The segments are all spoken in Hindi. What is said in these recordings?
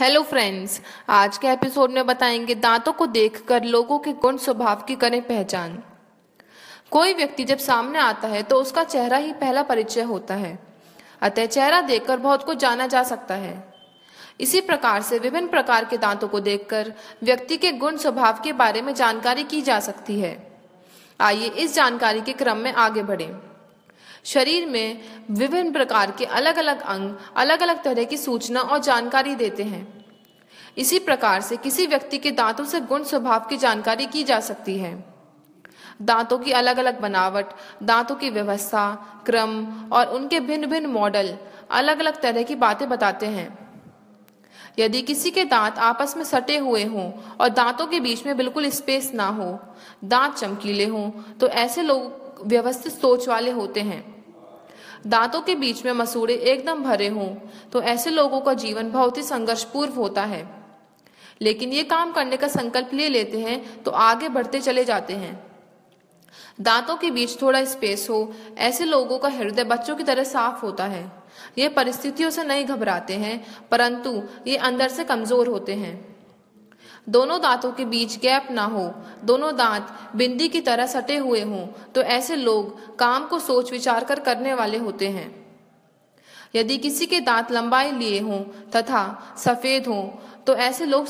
हेलो फ्रेंड्स आज के एपिसोड में बताएंगे दांतों को देखकर लोगों के गुण स्वभाव की करें पहचान कोई व्यक्ति जब सामने आता है तो उसका चेहरा ही पहला परिचय होता है अतः चेहरा देखकर बहुत कुछ जाना जा सकता है इसी प्रकार से विभिन्न प्रकार के दांतों को देखकर व्यक्ति के गुण स्वभाव के बारे में जानकारी की जा सकती है आइए इस जानकारी के क्रम में आगे बढ़ें शरीर में विभिन्न प्रकार के अलग अलग अंग अलग अलग तरह की सूचना और जानकारी देते हैं इसी प्रकार से किसी व्यक्ति के दांतों से गुण स्वभाव की जानकारी की जा सकती है दांतों की अलग अलग बनावट दांतों की व्यवस्था क्रम और उनके भिन्न भिन्न मॉडल अलग अलग तरह की बातें बताते हैं यदि किसी के दांत आपस में सटे हुए हों और दांतों के बीच में बिल्कुल स्पेस ना हो दांत चमकीले हों तो ऐसे लोग व्यवस्थित सोच वाले होते हैं दांतों के बीच में मसूड़े एकदम भरे हों तो ऐसे लोगों का जीवन बहुत ही संघर्षपूर्व होता है लेकिन ये काम करने का संकल्प ले लेते हैं तो आगे बढ़ते चले जाते हैं दांतों के बीच थोड़ा स्पेस हो ऐसे लोगों का हृदय बच्चों की तरह साफ होता है ये परिस्थितियों से नहीं घबराते हैं परंतु ये अंदर से कमजोर होते हैं दोनों दांतों के बीच गैप ना हो दोनों दांत बिंदी की तरह सटे हुए हों तो ऐसे लोग काम को सोच विचार कर करने वाले होते हैं यदि किसी के दांत लंबाई लिए हों तथा सफ़ेद हों तो ऐसे लोग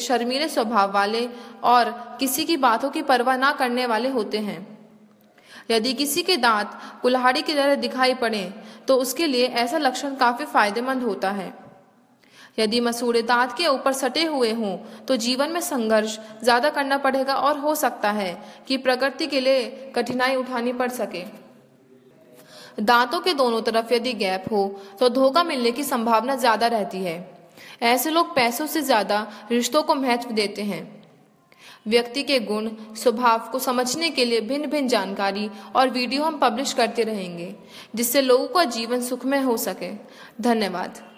शर्मीले स्वभाव वाले और किसी की बातों की परवाह ना करने वाले होते हैं यदि किसी के दांत कुल्हाड़ी की तरह दिखाई पड़े तो उसके लिए ऐसा लक्षण काफ़ी फायदेमंद होता है यदि मसूड़े दांत के ऊपर सटे हुए हों तो जीवन में संघर्ष ज़्यादा करना पड़ेगा और हो सकता है कि प्रगति के लिए कठिनाई उठानी पड़ सके दांतों के दोनों तरफ यदि गैप हो तो धोखा मिलने की संभावना ज़्यादा रहती है ऐसे लोग पैसों से ज़्यादा रिश्तों को महत्व देते हैं व्यक्ति के गुण स्वभाव को समझने के लिए भिन्न भिन्न जानकारी और वीडियो हम पब्लिश करते रहेंगे जिससे लोगों का जीवन सुखमय हो सके धन्यवाद